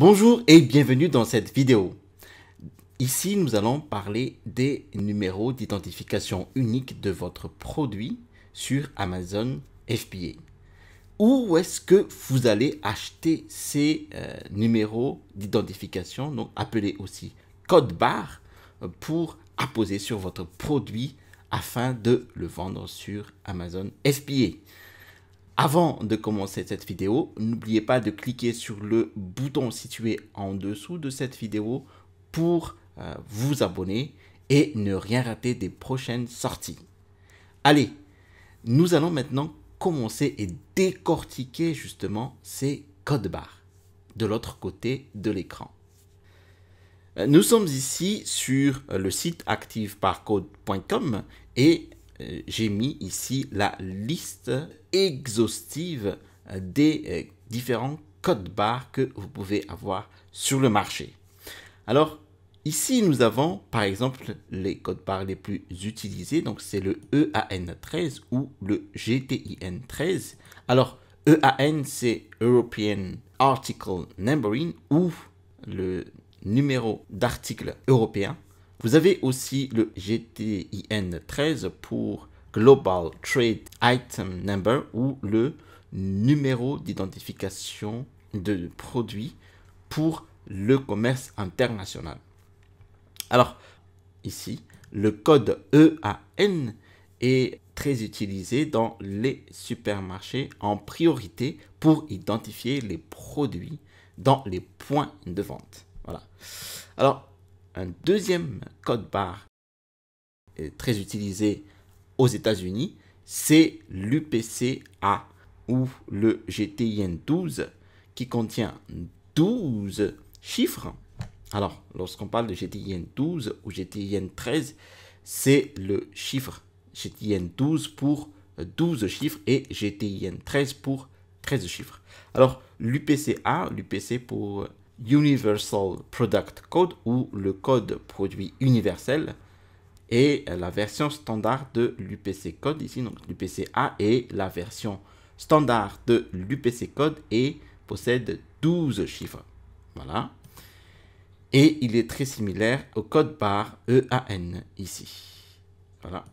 Bonjour et bienvenue dans cette vidéo. Ici, nous allons parler des numéros d'identification unique de votre produit sur Amazon FBA. Où est-ce que vous allez acheter ces euh, numéros d'identification, donc appelés aussi code barre, euh, pour apposer sur votre produit afin de le vendre sur Amazon FBA avant de commencer cette vidéo, n'oubliez pas de cliquer sur le bouton situé en dessous de cette vidéo pour euh, vous abonner et ne rien rater des prochaines sorties. Allez, nous allons maintenant commencer et décortiquer justement ces codes barres de l'autre côté de l'écran. Euh, nous sommes ici sur le site activeparcode.com et euh, j'ai mis ici la liste exhaustive des euh, différents codes barres que vous pouvez avoir sur le marché. Alors, ici, nous avons par exemple les codes barres les plus utilisés. Donc, c'est le EAN13 ou le GTIN13. Alors, EAN, c'est European Article Numbering ou le numéro d'article européen. Vous avez aussi le GTIN 13 pour Global Trade Item Number ou le numéro d'identification de produits pour le commerce international. Alors, ici, le code EAN est très utilisé dans les supermarchés en priorité pour identifier les produits dans les points de vente. Voilà. Alors, un deuxième code barre très utilisé aux États-Unis, c'est l'UPCA ou le GTIN 12 qui contient 12 chiffres. Alors, lorsqu'on parle de GTIN 12 ou GTIN 13, c'est le chiffre GTIN 12 pour 12 chiffres et GTIN 13 pour 13 chiffres. Alors, l'UPCA, l'UPC pour Universal Product Code ou le code produit universel et la version standard de l'UPC code ici, donc l'UPC A est la version standard de l'UPC code et possède 12 chiffres. Voilà. Et il est très similaire au code barre EAN ici. Voilà.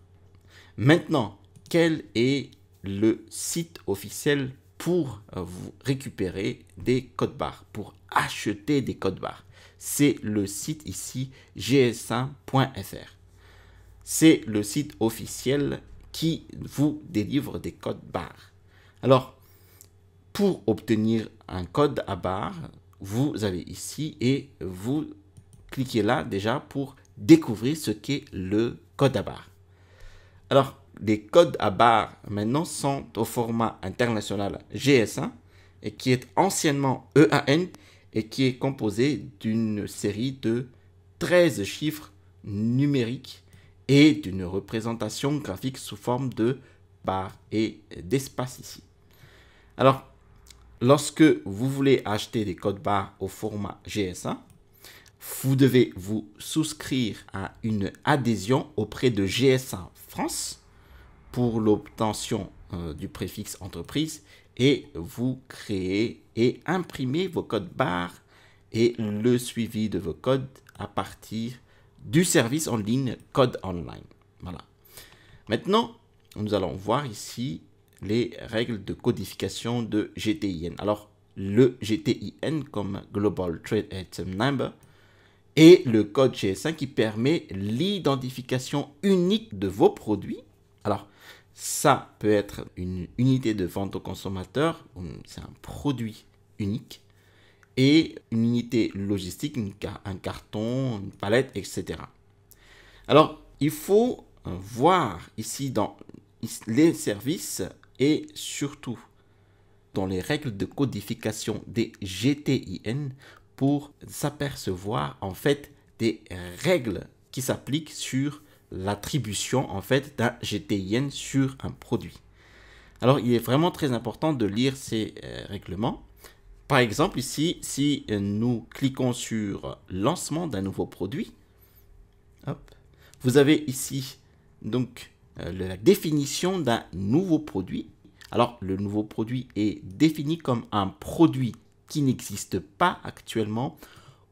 Maintenant, quel est le site officiel pour euh, vous récupérer des codes barres, pour acheter des codes barres. C'est le site ici gs1.fr. C'est le site officiel qui vous délivre des codes barres. Alors, pour obtenir un code à barre, vous allez ici et vous cliquez là déjà pour découvrir ce qu'est le code à barre. Alors, les codes à barre maintenant sont au format international GS1 et qui est anciennement EAN et qui est composé d'une série de 13 chiffres numériques et d'une représentation graphique sous forme de barres et d'espace ici. Alors, lorsque vous voulez acheter des codes barres au format GS1, vous devez vous souscrire à une adhésion auprès de GS1 France pour l'obtention euh, du préfixe entreprise et vous créez et imprimez vos codes barres et le suivi de vos codes à partir du service en ligne Code Online. Voilà. Maintenant, nous allons voir ici les règles de codification de GTIN. Alors, le GTIN comme Global Trade Item Number et le code GS1 qui permet l'identification unique de vos produits alors, ça peut être une unité de vente au consommateur, c'est un produit unique, et une unité logistique, un carton, une palette, etc. Alors, il faut euh, voir ici dans les services et surtout dans les règles de codification des GTIN pour s'apercevoir en fait des règles qui s'appliquent sur l'attribution en fait d'un GTIN sur un produit. Alors il est vraiment très important de lire ces euh, règlements. Par exemple ici, si nous cliquons sur lancement d'un nouveau produit, vous avez ici donc euh, la définition d'un nouveau produit. Alors le nouveau produit est défini comme un produit qui n'existe pas actuellement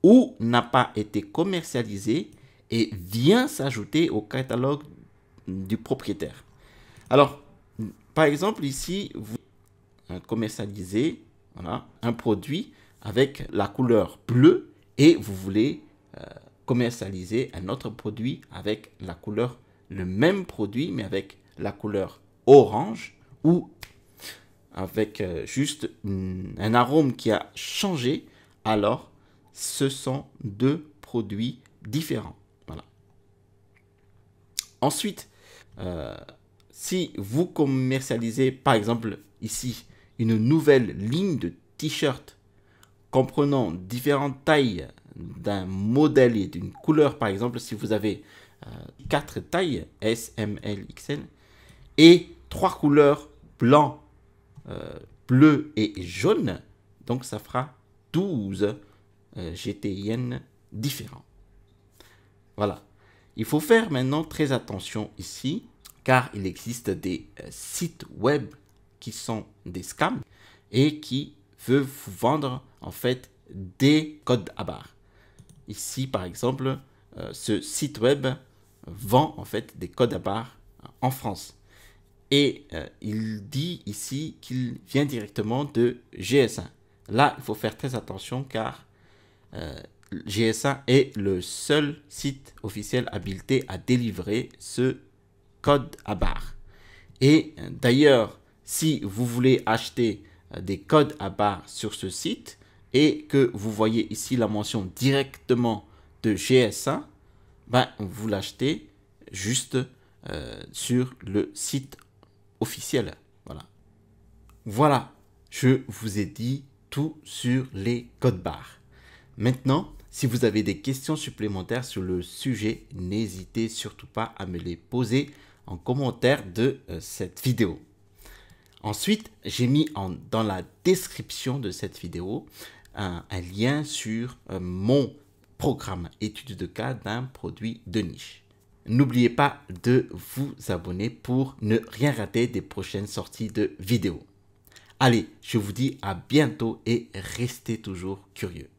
ou n'a pas été commercialisé et vient s'ajouter au catalogue du propriétaire. Alors, par exemple, ici, vous commercialisez un produit avec la couleur bleue et vous voulez euh, commercialiser un autre produit avec la couleur, le même produit, mais avec la couleur orange ou avec euh, juste un arôme qui a changé, alors ce sont deux produits différents. Ensuite, euh, si vous commercialisez, par exemple, ici, une nouvelle ligne de t-shirt comprenant différentes tailles d'un modèle et d'une couleur, par exemple, si vous avez euh, quatre tailles, S, M, L, XL, et trois couleurs, blanc, euh, bleu et jaune, donc ça fera 12 GTN différents. Voilà, il faut faire maintenant très attention ici, car il existe des euh, sites web qui sont des scams et qui veulent vous vendre en fait des codes à barre. Ici, par exemple, euh, ce site web vend en fait des codes à barre en France. Et euh, il dit ici qu'il vient directement de gs1 Là, il faut faire très attention car GSA est le seul site officiel habilité à délivrer ce code à barre. Et euh, d'ailleurs, si vous voulez acheter euh, des codes à barre sur ce site et que vous voyez ici la mention directement de GSA, ben, vous l'achetez juste euh, sur le site officiel. Voilà. Voilà, je vous ai dit tout sur les codes barres. Maintenant, si vous avez des questions supplémentaires sur le sujet, n'hésitez surtout pas à me les poser en commentaire de euh, cette vidéo. Ensuite, j'ai mis dans la description de cette vidéo un, lien sur euh, mon programme études de cas d'un produit de niche. N'oubliez pas de vous abonner pour ne rien rater des prochaines sorties de vidéos. Allez, je vous dis à bientôt et restez toujours curieux.